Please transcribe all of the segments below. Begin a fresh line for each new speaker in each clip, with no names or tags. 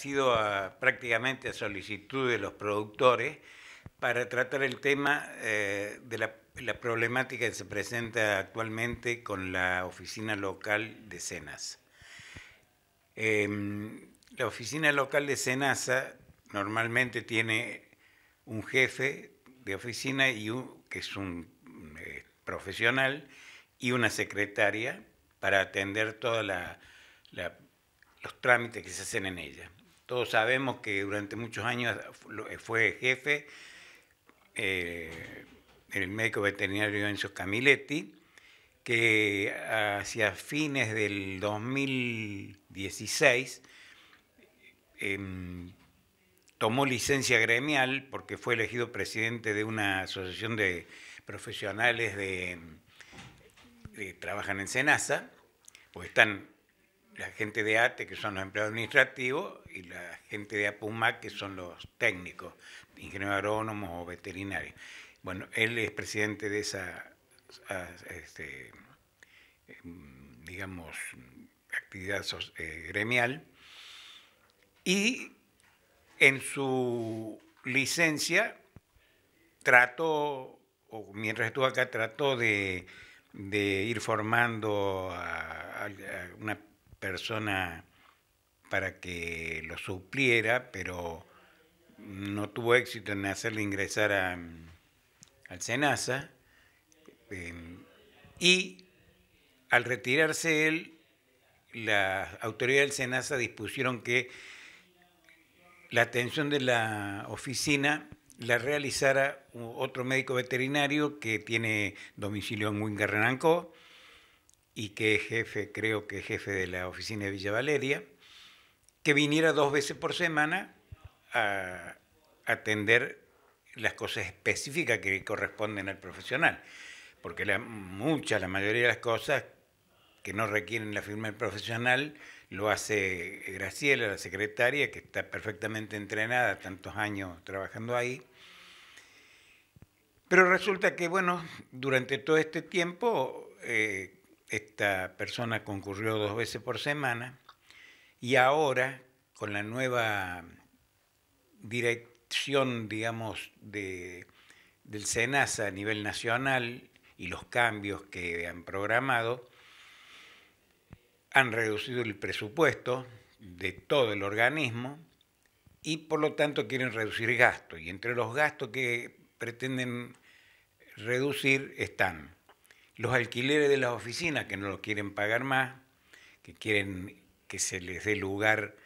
ha sido prácticamente a solicitud de los productores para tratar el tema eh, de la, problemática que se presenta actualmente con la oficina local de Senasa. Em, la oficina local de Senasa normalmente tiene un jefe de oficina que es un eh, profesional y una secretaria para atender todos los trámites que se hacen en ella. Todos sabemos que durante muchos años eh, fue jefe eh, el médico veterinario Enzo Camiletti, que hacia fines del 2016 em, tomó licencia gremial porque fue elegido presidente de una asociación de profesionales que em, trabajan en Senasa, o pues están la gente de ATE, que son los empleados administrativos, y la gente de APUMAC, que son los técnicos, ingenieros agrónomos o veterinarios. Bueno, él es presidente de esa, este, digamos, actividad eh, gremial, y en su licencia trató, o mientras estuvo acá, trató de, ir formando a una persona para que lo supliera, pero no tuvo éxito en hacerle ingresar al SENASA. Em, y al retirarse él, la autoridad del SENASA dispusieron que la atención de la oficina la realizara otro médico veterinario que tiene domicilio en Wingarrenancó, y que es jefe, creo que es jefe de la oficina de Villa Valeria, que viniera dos veces por semana a atender las cosas específicas que corresponden al profesional, porque la, muchas, la mayoría de las cosas que no requieren la firma del profesional lo hace Graciela, la secretaria, que está perfectamente entrenada, tantos años trabajando ahí. Pero resulta que, bueno, durante todo este tiempo eh, esta persona concurrió dos veces por semana y ahora con la nueva dirección, digamos, del SENASA a nivel nacional y los cambios que han programado, han reducido el presupuesto de todo el organismo y por lo tanto quieren reducir gastos. Y entre los gastos que pretenden reducir están los alquileres de las oficinas que no lo quieren pagar más, que quieren que se les dé lugar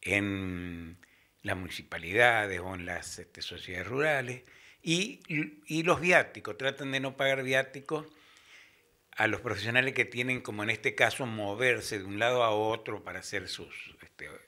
en las municipalidades o en las este, sociedades rurales, y, los viáticos, tratan de no pagar viáticos a los profesionales que tienen, como en este caso, moverse de un lado a otro para hacer sus este,